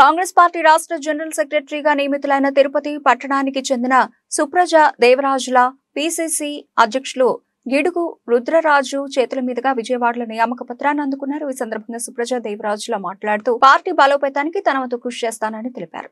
Congress party రాష్ట్ర general సెక్రటరీగా నియమితులైన తిరుపతి పట్టణానికి చెందిన సుప్రజ దేవరాజుల పిసిసి అధ్యక్షులు గిడుగు రుద్రరాజు చేతుల మీదుగా విజయవాడలో నియామక పత్రాన్ని అందుకున్నారు ఈ సందర్భంగా సుప్రజ దేవరాజుల మాట్లాడుతూ పార్టీ బలోపేతానికి తన వంతు కృషి చేస్తానని తెలిపారు